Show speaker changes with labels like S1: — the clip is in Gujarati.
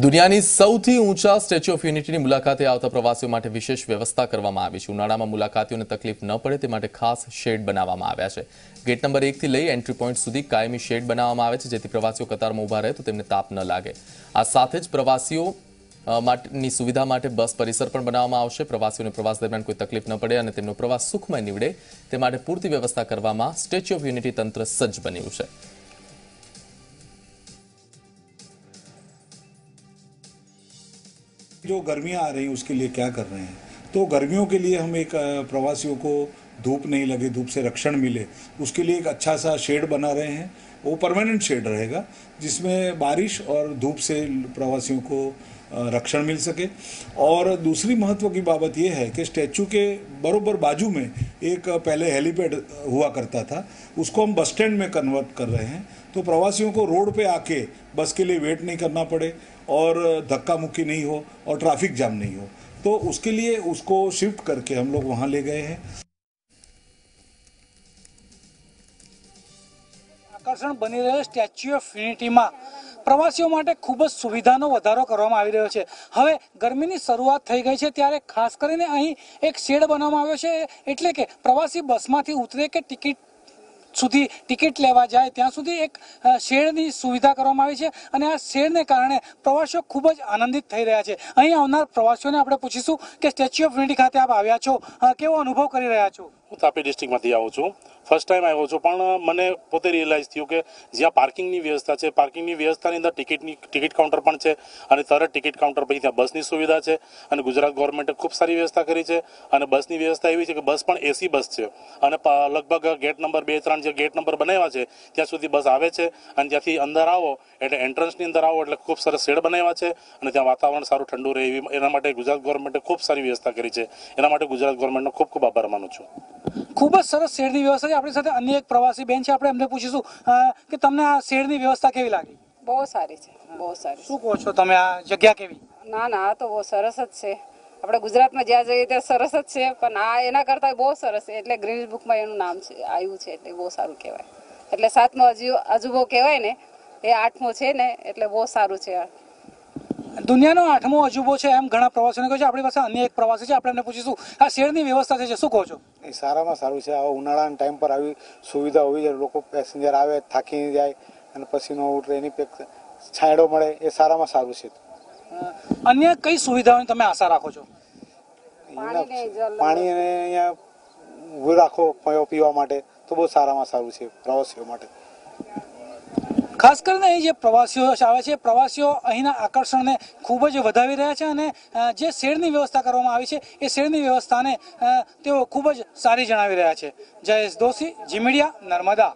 S1: દુનિયાની સૌથી ઊંચા સ્ટેચ્યુ ઓફ યુનિટીની મુલાકાતે આવતા પ્રવાસીઓ માટે વિશેષ વ્યવસ્થા કરવામાં આવી છે ઉનાળામાં મુલાકાતીઓને તકલીફ ન પડે તે માટે ખાસ શેડ બનાવવામાં આવ્યા છે ગેટ નંબર એકથી લઈ એન્ટ્રી પોઈન્ટ સુધી કાયમી શેડ બનાવવામાં આવે છે જેથી પ્રવાસીઓ કતારમાં ઊભા રહે તો તેમને તાપ ન લાગે આ સાથે જ પ્રવાસીઓ માટેની સુવિધા માટે બસ પરિસર પણ બનાવવામાં આવશે પ્રવાસીઓને પ્રવાસ દરમિયાન કોઈ તકલીફ ન પડે અને તેમનો પ્રવાસ સુખમય નીવડે તે માટે પૂરતી વ્યવસ્થા કરવામાં સ્ટેચ્યુ ઓફ યુનિટી તંત્ર સજ્જ બન્યું છે
S2: जो गर्मियाँ आ रही हैं उसके लिए क्या कर रहे हैं तो गर्मियों के लिए हम एक प्रवासियों को धूप नहीं लगे धूप से रक्षण मिले उसके लिए एक अच्छा सा शेड बना रहे हैं वो परमानेंट शेड रहेगा जिसमें बारिश और धूप से प्रवासियों को रक्षण मिल सके और दूसरी महत्व की बाबत यह है कि स्टैचू के बरोबर बाजू में एक पहले हेलीपैड हुआ करता था उसको हम बस स्टैंड में कन्वर्ट कर रहे हैं तो प्रवासियों को रोड पे आके बस के लिए वेट नहीं करना पड़े और धक्का मुक्की नहीं हो और ट्रैफिक जाम नहीं हो तो उसके लिए उसको शिफ्ट करके हम लोग वहाँ ले गए हैं
S3: આકર્ષણ બની રહેલ સ્ટેચ્યુ ઓફ યુનિટીમાં પ્રવાસીઓ માટે ખૂબ જ સુવિધાનો વધારો કરવામાં આવી રહ્યો છે હવે ગરમીની શરૂઆત થઈ ગઈ છે ત્યારે ખાસ કરીને અહીં એક શેડ બનાવવામાં આવ્યો છે એટલે કે પ્રવાસી બસમાંથી ઉતરે કે ટિકિટ સુધી ટિકિટ લેવા જાય ત્યાં સુધી એક શેડની સુવિધા કરવામાં આવી છે અને આ શેડને કારણે પ્રવાસીઓ ખૂબ જ આનંદિત થઈ રહ્યા છે અહીં આવનાર પ્રવાસીઓને આપણે પૂછીશું કે સ્ટેચ્યુ ઓફ યુનિટી ખાતે આપ આવ્યા છો
S1: કેવો અનુભવ કરી રહ્યા છો હું તાપી ડિસ્ટ્રિક્ટમાંથી આવું છું ફર્સ્ટ ટાઈમ આવ્યો છું પણ મને પોતે રિયલાઇઝ થયું કે જ્યાં પાર્કિંગની વ્યવસ્થા છે પાર્કિંગની વ્યવસ્થાની અંદર ટિકિટની ટિકિટ કાઉન્ટર પણ છે અને તરત ટિકિટ કાઉન્ટર પછી ત્યાં બસની સુવિધા છે અને ગુજરાત ગવર્મેન્ટે ખૂબ સારી વ્યવસ્થા કરી છે અને બસની વ્યવસ્થા એવી છે કે બસ પણ એસી બસ છે અને લગભગ ગેટ નંબર બે ત્રણ જે ગેટ નંબર બનાવ્યા છે ત્યાં સુધી બસ આવે છે અને ત્યાંથી અંદર આવો એટલે એન્ટ્રન્સની અંદર આવો એટલે ખૂબ સરસ શેડ બનાવ્યા છે અને ત્યાં વાતાવરણ સારું ઠંડુ રહે એવી એના માટે ગુજરાત ગવર્મેન્ટે ખૂબ સારી વ્યવસ્થા કરી છે એના માટે ગુજરાત ગવર્મેન્ટનો ખૂબ ખૂબ આભાર માનું છું
S3: ખૂબ જ સરસ શેરની વ્યવસ્થા છે આપણી સાથે અન્ય એક પ્રવાસી બેન છે આપણે એમને પૂછીશું કે તમને આ શેરની વ્યવસ્થા કેવી લાગી બહુ સારી છે બહુ સારી શું કહો છો તમે આ જગ્યા કેવી ના ના આ તો બહુ સરસ જ છે આપણે ગુજરાતમાં જ્યાં જઈએ ત્યાં સરસ જ છે પણ આ એના કરતાં બહુ સરસ છે એટલે ગ્રીન બુકમાં એનું નામ છે આવ્યું છે એટલે બહુ સારું કહેવાય એટલે સાતમો હજુ બહુ કહેવાય ને એ આઠમો છે ને એટલે બહુ સારું છે દુનિયાનો આઠમો અજુબો છે એમ ઘણા પ્રવાસીઓને કહે છે આપણી પાસે અન્ય એક પ્રવાસી છે આપણે એમને પૂછીશું આ શેરની વ્યવસ્થા છે શું કહો છો એ સારામાં સારું છે આવા ઉનાળાના ટાઈમ પર આવી સુવિધા હોવી જોઈએ લોકો પેસેન્જર આવે થાકી જાય અને પછીનો ઉઠે એની છાંયડો મળે એ સારામાં સારું છે અન્ય કઈ સુવિધાઓની તમે આશા રાખો છો પાણી અને અહીંયા રાખો પીવા માટે તો બહુ સારામાં સારું છે પ્રવાસીઓ માટે ખાસ કરીને અહીં જે પ્રવાસીઓ આવે છે પ્રવાસીઓ અહીંના આકર્ષણને ખૂબ જ વધાવી રહ્યા છે અને જે શેડની વ્યવસ્થા કરવામાં આવી છે એ શેડની વ્યવસ્થાને તેઓ ખૂબ જ સારી જણાવી રહ્યા છે જયેશ દોશી જીમીડિયા નર્મદા